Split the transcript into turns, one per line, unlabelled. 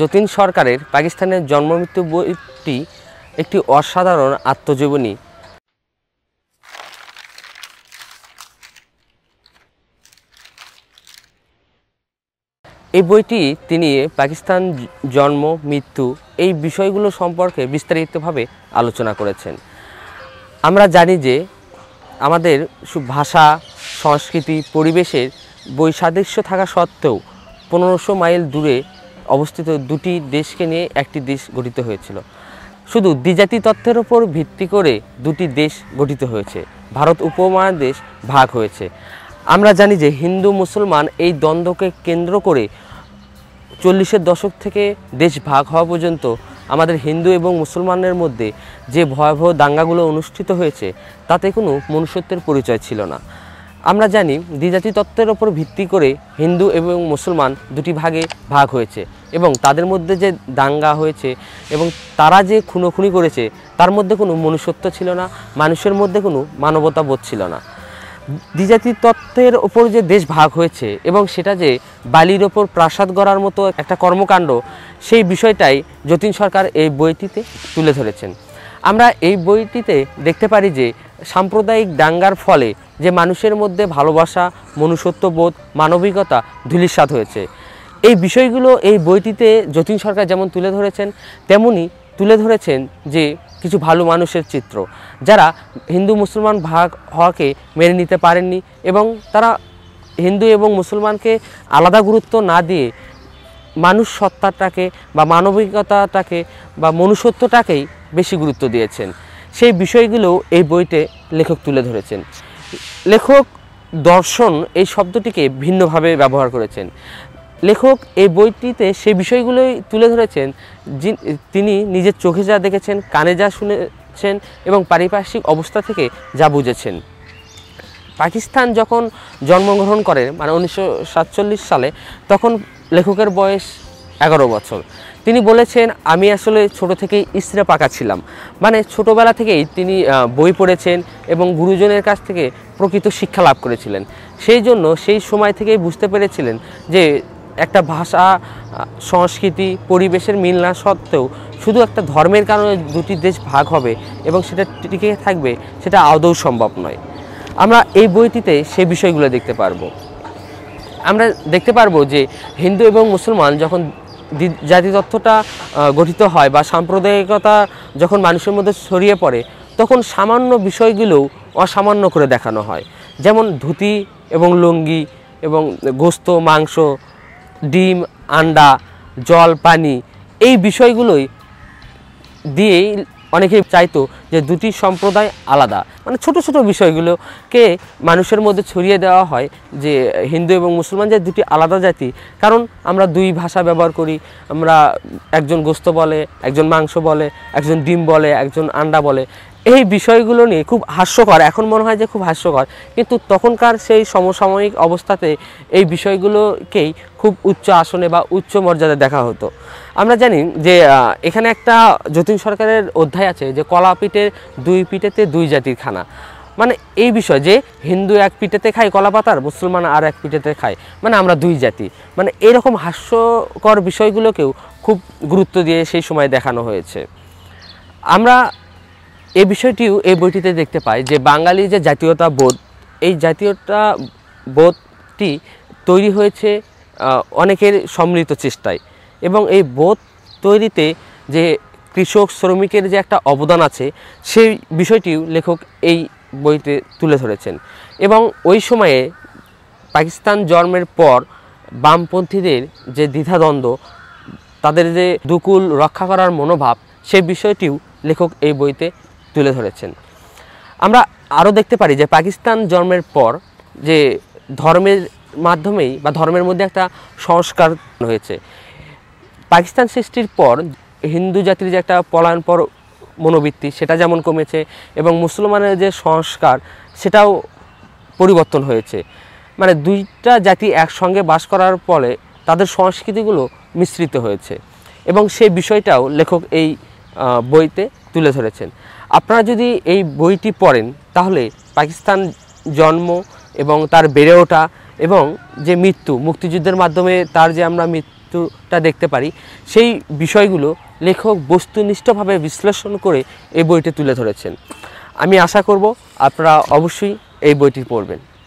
যতীন সরকারের পাকিস্তানের জন্মমৃত্যু বইটি একটি অসাধারণ আত্মজীবনী এই বইটি তিনি পাকিস্তান জন্ম মৃত্যু এই বিষয়গুলো সম্পর্কে বিস্তারিতভাবে আলোচনা করেছেন আমরা জানি যে আমাদের ভাষা সংস্কৃতি পরিবেশের বৈসাদৃশ্য থাকা সত্ত্বেও পনেরোশো মাইল দূরে অবস্থিত দুটি দেশকে নিয়ে একটি দেশ গঠিত হয়েছিল শুধু দ্বিজাতি তথ্যের ওপর ভিত্তি করে দুটি দেশ গঠিত হয়েছে ভারত উপমহাদেশ ভাগ হয়েছে আমরা জানি যে হিন্দু মুসলমান এই দ্বন্দ্বকে কেন্দ্র করে চল্লিশের দশক থেকে দেশ ভাগ হওয়া পর্যন্ত আমাদের হিন্দু এবং মুসলমানের মধ্যে যে ভয়াবহ দাঙ্গাগুলো অনুষ্ঠিত হয়েছে তাতে কোনো মনুষ্যত্বের পরিচয় ছিল না আমরা জানি দ্বিজাতি তত্ত্বের ওপর ভিত্তি করে হিন্দু এবং মুসলমান দুটি ভাগে ভাগ হয়েছে এবং তাদের মধ্যে যে দাঙ্গা হয়েছে এবং তারা যে খুনোখুনি করেছে তার মধ্যে কোনো মনুষ্যত্ব ছিল না মানুষের মধ্যে কোনো মানবতা বোধ ছিল না দ্বিজাতি তত্ত্বের ওপর যে দেশ ভাগ হয়েছে এবং সেটা যে বালির ওপর প্রাসাদ গড়ার মতো একটা কর্মকাণ্ড সেই বিষয়টাই যতীন সরকার এই বইটিতে তুলে ধরেছেন আমরা এই বইটিতে দেখতে পারি যে সাম্প্রদায়িক দাঙ্গার ফলে যে মানুষের মধ্যে ভালোবাসা মনুষ্যত্ববোধ মানবিকতা ধূলিসাত হয়েছে এই বিষয়গুলো এই বইটিতে যতীন সরকার যেমন তুলে ধরেছেন তেমনি তুলে ধরেছেন যে কিছু ভালো মানুষের চিত্র যারা হিন্দু মুসলমান ভাগ হওয়াকে মেনে নিতে পারেননি এবং তারা হিন্দু এবং মুসলমানকে আলাদা গুরুত্ব না দিয়ে মানুষ সত্তাটাকে বা মানবিকতাটাকে বা মনুষ্যত্বটাকেই বেশি গুরুত্ব দিয়েছেন সেই বিষয়গুলোও এই বইতে লেখক তুলে ধরেছেন লেখক দর্শন এই শব্দটিকে ভিন্নভাবে ব্যবহার করেছেন লেখক এই বইটিতে সেই বিষয়গুলোই তুলে ধরেছেন তিনি নিজের চোখে যা দেখেছেন কানে যা শুনেছেন এবং পারিপার্শ্বিক অবস্থা থেকে যা বুঝেছেন পাকিস্তান যখন জন্মগ্রহণ করে মানে উনিশশো সালে তখন লেখকের বয়স এগারো বছর তিনি বলেছেন আমি আসলে ছোট থেকেই ইসরে পাকা ছিলাম মানে ছোটোবেলা থেকেই তিনি বই পড়েছেন এবং গুরুজনের কাছ থেকে প্রকৃত শিক্ষা লাভ করেছিলেন সেই জন্য সেই সময় থেকেই বুঝতে পেরেছিলেন যে একটা ভাষা সংস্কৃতি পরিবেশের মিল না সত্ত্বেও শুধু একটা ধর্মের কারণে দুটি দেশ ভাগ হবে এবং সেটা টিকে থাকবে সেটা আদৌ সম্ভব নয় আমরা এই বইটিতে সে বিষয়গুলো দেখতে পারবো আমরা দেখতে পারবো যে হিন্দু এবং মুসলমান যখন জাতিতত্ত্বটা গঠিত হয় বা সাম্প্রদায়িকতা যখন মানুষের মধ্যে ছড়িয়ে পড়ে তখন সামান্য বিষয়গুলোও অসামান্য করে দেখানো হয় যেমন ধুতি এবং লুঙ্গি এবং গোস্ত মাংস ডিম আন্ডা জল পানি এই বিষয়গুলোই দিয়েই অনেকেই চাইতো যে দুটি সম্প্রদায় আলাদা মানে ছোট ছোট বিষয়গুলোকে মানুষের মধ্যে ছড়িয়ে দেওয়া হয় যে হিন্দু এবং মুসলমান যে দুটি আলাদা জাতি কারণ আমরা দুই ভাষা ব্যবহার করি আমরা একজন গোস্ত বলে একজন মাংস বলে একজন ডিম বলে একজন আন্ডা বলে এই বিষয়গুলো নিয়ে খুব হাস্যকর এখন মনে হয় যে খুব হাস্যকর কিন্তু তখনকার সেই সমসাময়িক অবস্থাতে এই বিষয়গুলোকেই খুব উচ্চ আসনে বা উচ্চ মর্যাদা দেখা হতো আমরা জানি যে এখানে একটা যতীন সরকারের অধ্যায় আছে যে কলা দুই পিঠেতে দুই জাতির খানা মানে এই বিষয় যে হিন্দু এক পিঠেতে খায় কলা পাতার মুসলমান আর এক পিঠেতে খায় মানে আমরা দুই জাতি মানে এরকম হাস্যকর বিষয়গুলোকেও খুব গুরুত্ব দিয়ে সেই সময় দেখানো হয়েছে আমরা এই বিষয়টিও এই বইটিতে দেখতে পাই যে বাঙালি যে জাতীয়তা বোধ এই জাতীয়তা বোধটি তৈরি হয়েছে অনেকের সম্মিলিত চেষ্টায় এবং এই বোধ তৈরিতে যে কৃষক শ্রমিকের যে একটা অবদান আছে সেই বিষয়টিও লেখক এই বইতে তুলে ধরেছেন এবং ওই সময়ে পাকিস্তান জন্মের পর বামপন্থীদের যে দ্বিধাদ্বন্দ্ব তাদের যে দুকুল রক্ষা করার মনোভাব সেই বিষয়টিও লেখক এই বইতে তুলে ধরেছেন আমরা আরও দেখতে পারি যে পাকিস্তান জন্মের পর যে ধর্মের মাধ্যমেই বা ধর্মের মধ্যে একটা সংস্কার হয়েছে পাকিস্তান সৃষ্টির পর হিন্দু জাতির যে একটা পলায়ন পর মনোবৃত্তি সেটা যেমন কমেছে এবং মুসলমানের যে সংস্কার সেটাও পরিবর্তন হয়েছে মানে দুইটা জাতি একসঙ্গে বাস করার ফলে তাদের সংস্কৃতিগুলো মিশ্রিত হয়েছে এবং সেই বিষয়টাও লেখক এই বইতে তুলে ধরেছেন আপনারা যদি এই বইটি পড়েন তাহলে পাকিস্তান জন্ম এবং তার বেড়ে ওঠা এবং যে মৃত্যু মুক্তিযুদ্ধের মাধ্যমে তার যে আমরা মৃত্যুটা দেখতে পারি সেই বিষয়গুলো লেখক বস্তুনিষ্ঠভাবে বিশ্লেষণ করে এই বইটি তুলে ধরেছেন আমি আশা করব আপনারা অবশ্যই এই বইটি পড়বেন